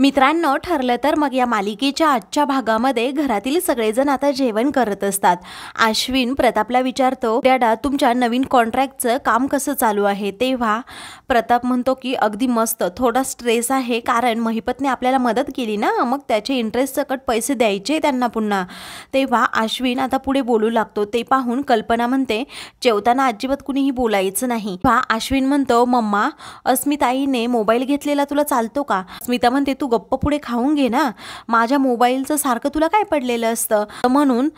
मित्रांनो ठरलं तर मग या मालिकेच्या आजच्या भागामध्ये घरातील सगळेजण आता जेवण करत असतात अश्विन प्रतापला विचारतो डॅडा तुमच्या नवीन कॉन्ट्रॅक्टचं काम कसं चालू आहे तेव्हा प्रताप म्हणतो की अगदी मस्त थोडा स्ट्रेस आहे कारण महिपतने आपल्याला मदत केली ना मग त्याचे इंटरेस्ट सकट पैसे द्यायचे त्यांना पुन्हा तेव्हा अश्विन आता पुढे बोलू लागतो ते पाहून कल्पना म्हणते जेवताना अजिबात कुणीही बोलायचं नाही अश्विन म्हणतो मम्मा अस्मिताईने मोबाईल घेतलेला तुला चालतो का अस्मिता म्हणते तू तू गप्प पुढे खाऊन घे ना माझ्या मोबाईलचं सारखं तुला काय पडलेलं असतं म्हणून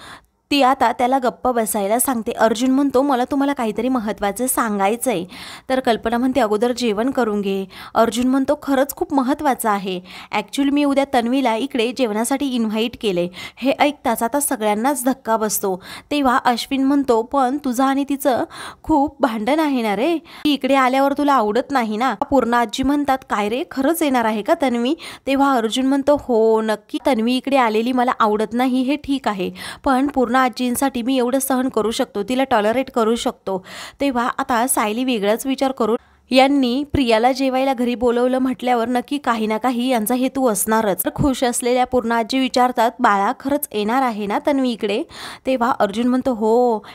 ती आता त्याला गप्प बसायला सांगते अर्जुन म्हणतो मला तुम्हाला काहीतरी महत्त्वाचं सांगायचं आहे तर कल्पना म्हणते अगोदर जेवण करून घे अर्जुन म्हणतो खरंच खूप महत्त्वाचं आहे ॲक्च्युली मी उद्या तन्वीला इकडे जेवणासाठी इन्व्हाइट केले हे ऐकताच आता सगळ्यांनाच धक्का बसतो तेव्हा अश्विन म्हणतो पण तुझं आणि तिचं खूप भांडण आहे ना रे ती इकडे आल्यावर तुला आवडत नाही ना पूर्ण आजी म्हणतात काय रे खरंच येणार आहे का तन्वी तेव्हा अर्जुन म्हणतो हो नक्की तन्वी इकडे आलेली मला आवडत नाही हे ठीक आहे पण पूर्ण पूर्ण आजींसाठी मी एवढं सहन करू शकतो तिला टॉलरेट करू शकतो तेव्हा आता सायली वेगळाच विचार करू यांनी प्रियाला जेवायला घरी बोलवलं म्हटल्यावर नक्की काही ना काही यांचा हेतू असणारच तर खुश असलेल्या पूर्णा आजी विचारतात बाळा खरंच येणार आहे ना तन्वी इकडे तेव्हा अर्जुन म्हणतो हो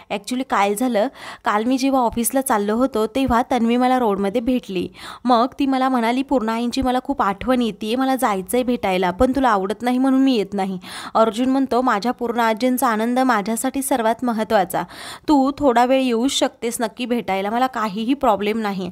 ॲक्च्युली काय झालं काल मी जेव्हा ऑफिसला चाललो होतो तेव्हा तन्वी मला रोडमध्ये भेटली मग ती मला म्हणाली पूर्णा आईंची मला खूप आठवण येते मला जायचं आहे भेटायला पण तुला आवडत नाही म्हणून मी येत नाही अर्जुन म्हणतो माझ्या पूर्णा आजींचा आनंद माझ्यासाठी सर्वात महत्त्वाचा तू थोडा वेळ येऊच शकतेस नक्की भेटायला मला काहीही प्रॉब्लेम नाही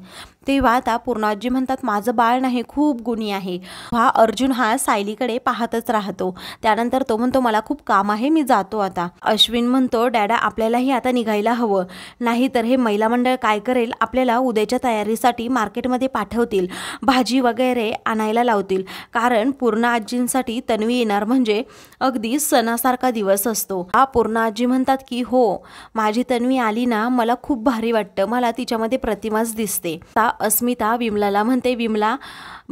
तेव्हा त्या पूर्णाजी म्हणतात माझं बाळ नाही खूप गुणी आहे हा अर्जुन हा सायलीकडे पाहतच राहतो त्यानंतर तो म्हणतो मला खूप काम आहे मी जातो आता अश्विन म्हणतो डॅडा आपल्यालाही आता निघायला हवं नाही तर हे महिला मंडळ काय करेल आपल्याला उद्याच्या तयारीसाठी मार्केटमध्ये पाठवतील भाजी वगैरे आणायला लावतील कारण पूर्ण आजींसाठी तन्वी येणार म्हणजे अगदी सणासारखा दिवस असतो हा पूर्ण आजी म्हणतात की हो माझी तन्वी आली ना मला खूप भारी वाटतं मला तिच्यामध्ये प्रतिमाच दिसते अस्मिता विमलाला म्हणते विमला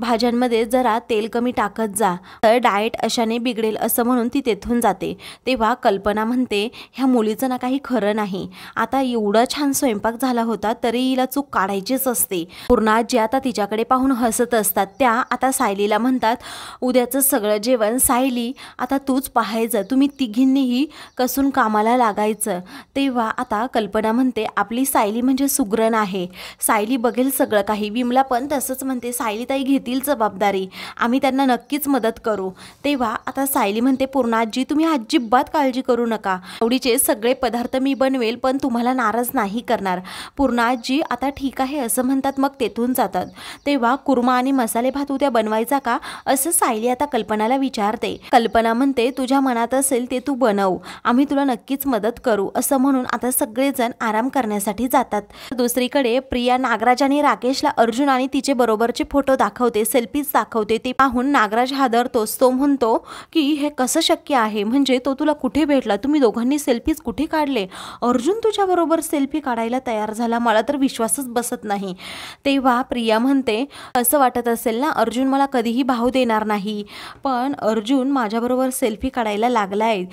भाज्यांमध्ये जरा तेल कमी टाकत जा तर डाएट अशाने बिघडेल असं म्हणून ती तेथून जाते तेव्हा कल्पना म्हणते ह्या मुलीचं ना काही खरं नाही आता एवढा छान स्वयंपाक झाला होता तरी हिला चूक काढायचीच असते पूर्णा जे आता तिच्याकडे पाहून हसत असतात त्या आता सायलीला म्हणतात उद्याचं सगळं जेवण सायली आता तूच पाहायचं तुम्ही तिघींनीही कसून कामाला लागायचं तेव्हा आता कल्पना म्हणते आपली सायली म्हणजे सुग्रण आहे सायली बघेल सगळं सगळं काही विमला पण तसंच म्हणते सायली ताई घेतील जबाबदारी आम्ही त्यांना नक्कीच मदत करू तेव्हा आता सायली म्हणते पूर्ण आजी तुम्ही अजिबात काळजी करू नका आवडीचे सगळे पदार्थ मी बनवेल पण तुम्हाला नाराज नाही करणार पूर्ण आजी आता ठीक आहे असं म्हणतात मग तेथून जातात तेव्हा कुर्मा आणि मसाले भात उद्या बनवायचा का असं सायली आता कल्पनाला विचारते कल्पना म्हणते तुझ्या मनात असेल ते तू बनव आम्ही तुला नक्कीच मदत करू असं म्हणून आता सगळेजण आराम करण्यासाठी जातात दुसरीकडे प्रिया नागराज आणि राग राकेशला अर्जुन आणि तिचे बरोबरचे फोटो दाखवते सेल्फीज दाखवते ते पाहून नागराज हादरतोस तो म्हणतो की हे कसं शक्य आहे म्हणजे तो तुला कुठे भेटला तुम्ही दोघांनी सेल्फीज कुठे काढले अर्जुन तुझ्याबरोबर सेल्फी काढायला तयार झाला मला तर विश्वासच बसत नाही तेव्हा प्रिया म्हणते असं वाटत असेल ना अर्जुन मला कधीही भाव देणार नाही पण अर्जुन माझ्याबरोबर सेल्फी काढायला लागला आहे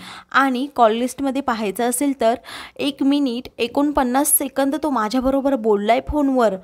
आणि कॉल लिस्टमध्ये पाहायचं असेल तर एक मिनिट एकोणपन्नास सेकंद तो माझ्याबरोबर बोलला आहे फोनवर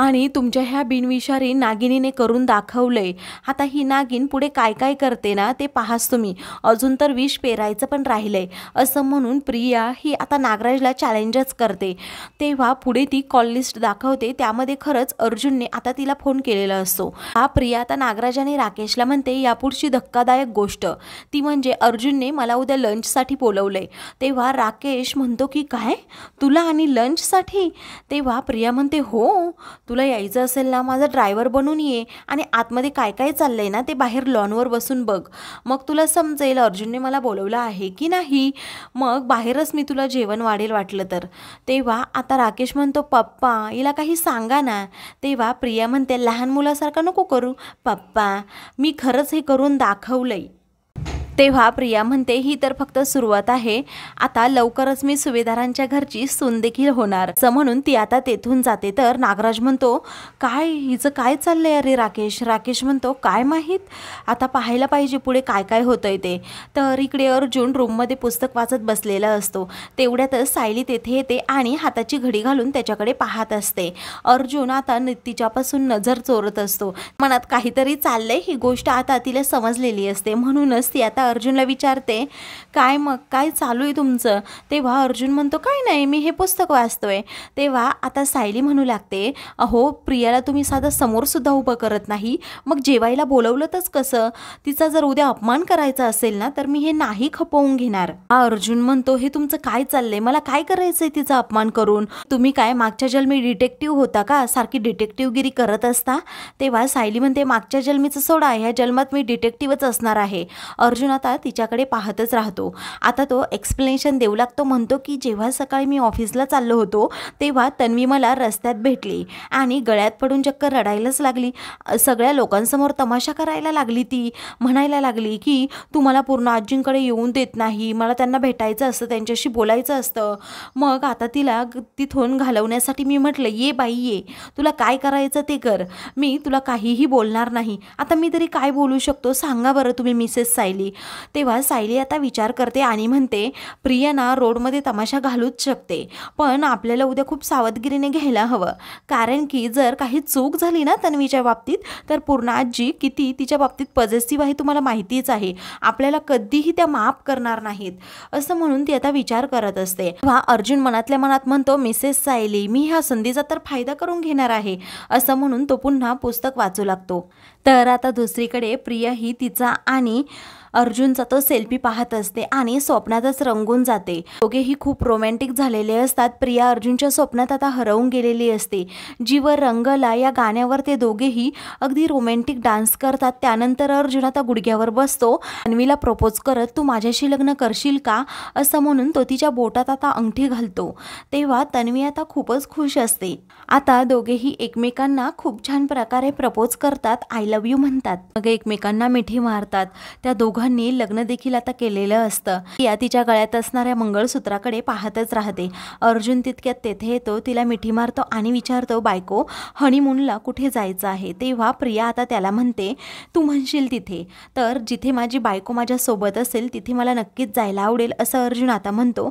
आणि तुमच्या ह्या बिनविषारी नागिनीने करून दाखवलंय आता ही नागिन पुढे काय काय करते ना ते पाहास तुम्ही अजून तर विष पेरायचं पण राहिलंय असं म्हणून प्रिया ही आता नागराजला चॅलेंजच करते तेव्हा पुढे ती कॉल लिस्ट दाखवते त्यामध्ये खरंच अर्जुनने आता तिला फोन केलेला असतो हा प्रिया आता नागराजाने राकेशला म्हणते यापुढची धक्कादायक गोष्ट ती म्हणजे अर्जुनने मला उद्या लंचसाठी बोलवलंय तेव्हा राकेश म्हणतो की काय तुला आणि लंचसाठी तेव्हा प्रिया म्हणते हो तुला यायचं असेल ना माझा ड्रायव्हर बनून ये आणि आतमध्ये काय काय चाललं आहे ना ते बाहेर लॉनवर बसून बघ मग तुला समजेल अर्जुनने मला बोलवलं आहे की नाही मग बाहेरच मी तुला जेवण वाढेल वाटलं तर तेव्हा आता राकेश म्हणतो पप्पा हिला काही सांगा ना तेव्हा प्रिया म्हणते लहान मुलासारखा नको करू पप्पा मी खरंच हे करून दाखवलं आहे तेव्हा प्रिया म्हणते ही तर फक्त सुरुवात आहे आता लवकरच मी सुभेदारांच्या घरची सून देखील होणार असं म्हणून ती आता तेथून जाते तर नागराज म्हणतो काय हिचं काय चाललंय अरे राकेश राकेश म्हणतो काय माहीत आता पाहायला पाहिजे पुढे काय काय होतंय ते तर इकडे अर्जुन रूममध्ये पुस्तक वाचत बसलेला असतो तेवढ्यातच सायली तेथे येते आणि हाताची घडी घालून त्याच्याकडे पाहत असते अर्जुन आता तिच्यापासून नजर चोरत असतो मनात काहीतरी चाललंय ही गोष्ट आता तिला समजलेली असते म्हणूनच ती आता अर्जुनला विचारते काय मग काय चालू आहे तुमचं तेव्हा अर्जुन म्हणतो काय नाही मी हे पुस्तक वाचतोय तेव्हा आता सायली म्हणू लागते अहो प्रियाला तुम्ही साधं समोरसुद्धा उभं करत नाही मग जेवायला बोलवलंतच कसं तिचा जर उद्या अपमान करायचा असेल ना तर मी हे नाही खपवून घेणार हा अर्जुन म्हणतो हे तुमचं काय चाललंय मला काय करायचंय तिचा अपमान करून तुम्ही काय मागच्या जन्मी डिटेक्टिव्ह होता का सारखी डिटेक्टिव्हगिरी करत असता तेव्हा सायली म्हणते मागच्या जन्मीचं सोडा ह्या जन्मात मी डिटेक्टिव्हच असणार आहे अर्जुन आता तिच्याकडे पाहतच राहतो आता तो एक्सप्लेनेशन देऊ लागतो म्हणतो की जेव्हा सकाळी मी ऑफिसला चाललो होतो तेव्हा तन्वी मला रस्त्यात भेटली आणि गळ्यात पडून चक्कर रडायलाच लागली सगळ्या लोकांसमोर तमाशा करायला लागली ती म्हणायला लागली की तू मला पूर्ण आजींकडे येऊन देत नाही मला त्यांना भेटायचं असतं त्यांच्याशी बोलायचं असतं मग आता तिला तिथून घालवण्यासाठी मी म्हटलं ये बाई ये तुला काय करायचं ते कर मी तुला काहीही बोलणार नाही आता मी तरी काय बोलू शकतो सांगा बरं तुम्ही मिसेस सायली तेव्हा सायली आता विचार करते आणि म्हणते प्रिया ना रोडमध्ये तमाशा घालूच शकते पण आपल्याला उद्या खूप सावधगिरीने घ्यायला हवं कारण की जर काही चूक झाली ना तन्वीच्या बाबतीत तर पूर्ण आजी किती तिच्या बाबतीत पॉझिटिव्ह आहे तुम्हाला माहितीच आहे आपल्याला कधीही त्या माफ करणार नाहीत असं म्हणून ती आता विचार करत असते तेव्हा अर्जुन मनातल्या मनात म्हणतो मिसेस सायली मी ह्या संधीचा तर फायदा करून घेणार आहे असं म्हणून तो पुन्हा पुस्तक वाचू लागतो तर आता दुसरीकडे प्रिया ही तिचा आणि अर्जुनचा तो सेल्फी पाहत असते आणि स्वप्नातच रंगून जाते दोघेही खूप रोमॅन्टिक झालेले असतात प्रिया अर्जुनच्या स्वप्नात आता हरवून गेलेली असते जीवर रंगला या गाण्यावर ते दोघेही अगदी रोमॅन्टिक डान्स करतात त्यानंतर अर्जुन आता गुडघ्यावर बसतो अन्वीला प्रपोज करत तू माझ्याशी लग्न करशील का असं म्हणून तो तिच्या बोटात आता अंगठी घालतो तेव्हा तन्वी आता खूपच खुश असते आता दोघेही एकमेकांना खूप छान प्रकारे प्रपोज करतात आय लव्ह यू म्हणतात मग एकमेकांना मिठी मारतात त्या दोघांना दोघांनी लग्न देखील आता केलेलं असतं या तिच्या गळ्यात असणाऱ्या मंगळसूत्राकडे पाहतच राहते अर्जुन तितक्यात तेथे येतो तिला मिठी मारतो आणि विचारतो बायको हनीमूनला कुठे जायचं आहे तेव्हा प्रिया आता त्याला म्हणते तू म्हणशील तिथे तर जिथे माझी बायको माझ्यासोबत असेल तिथे मला नक्कीच जायला आवडेल असं अर्जुन आता म्हणतो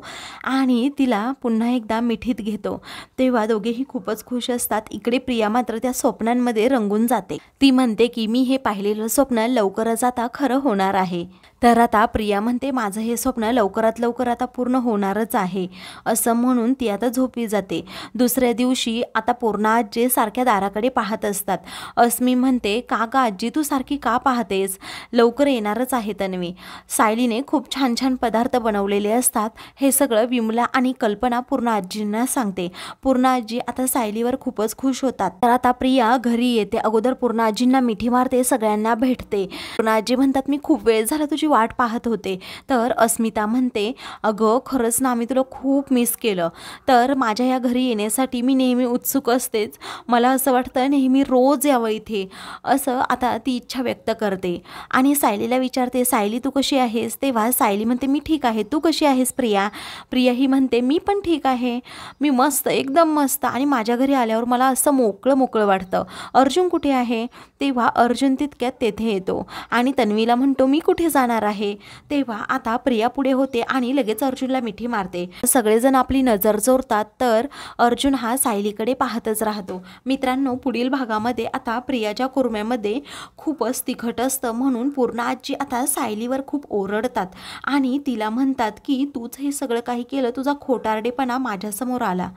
आणि तिला पुन्हा एकदा मिठीत घेतो तेव्हा दोघेही खूपच खुश असतात इकडे प्रिया मात्र त्या स्वप्नांमध्ये रंगून जाते ती म्हणते की मी हे पाहिलेलं स्वप्न लवकरच आता खरं होणार आहे तर आता प्रिया म्हणते माझं हे स्वप्न लवकरात लवकर आता पूर्ण होणारच आहे असं म्हणून ती आता झोपी जाते दुसऱ्या दिवशी आता पूर्णा आजी सारख्या दाराकडे पाहत असतात अस्मी म्हणते का गा आजी तू सारखी का पाहतेस लवकर येणारच आहे तन्वी सायलीने खूप छान छान पदार्थ बनवलेले असतात हे सगळं विमला आणि कल्पना पूर्ण आजींना सांगते पूर्ण आजी आता सायलीवर खूपच खुश होतात तर आता प्रिया घरी येते अगोदर पूर्ण आजींना मिठी मारते सगळ्यांना भेटते पूर्ण आजी म्हणतात मी खूप वेळ झालं तुझी वाट पाहत होते तर अस्मिता म्हणते अगं खरंच ना आम्ही तुला खूप मिस केलं तर माझ्या या घरी येण्यासाठी मी नेहमी उत्सुक असतेच मला असं वाटतं नेहमी रोज यावं इथे असं आता ती इच्छा व्यक्त करते आणि सायलीला विचारते सायली तू कशी आहेस तेव्हा सायली म्हणते मी ठीक आहे तू कशी आहेस प्रिया प्रिया ही म्हणते मी पण ठीक आहे मी मस्त एकदम मस्त आणि माझ्या घरी आल्यावर मला असं मोकळं मोकळं वाटतं अर्जुन कुठे आहे तेव्हा अर्जुन तितक्यात तेथे येतो आणि तन्वीला म्हणतो मी कुठे कुठे जाणार आहे तेव्हा आता प्रिया पुढे होते आणि लगेच अर्जुनला मिठी मारते सगळेजण आपली नजर जोरतात तर अर्जुन हा सायलीकडे पाहतच राहतो मित्रांनो पुढील भागामध्ये आता प्रियाच्या कोरम्यामध्ये खूपच तिखट असतं म्हणून पूर्ण आजी आता सायलीवर खूप ओरडतात आणि तिला म्हणतात की तूच हे सगळं काही केलं तुझा खोटारडेपणा माझ्यासमोर आला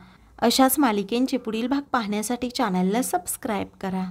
अशाच मालिकेंचे पुढील भाग पाहण्यासाठी चॅनलला सबस्क्राईब करा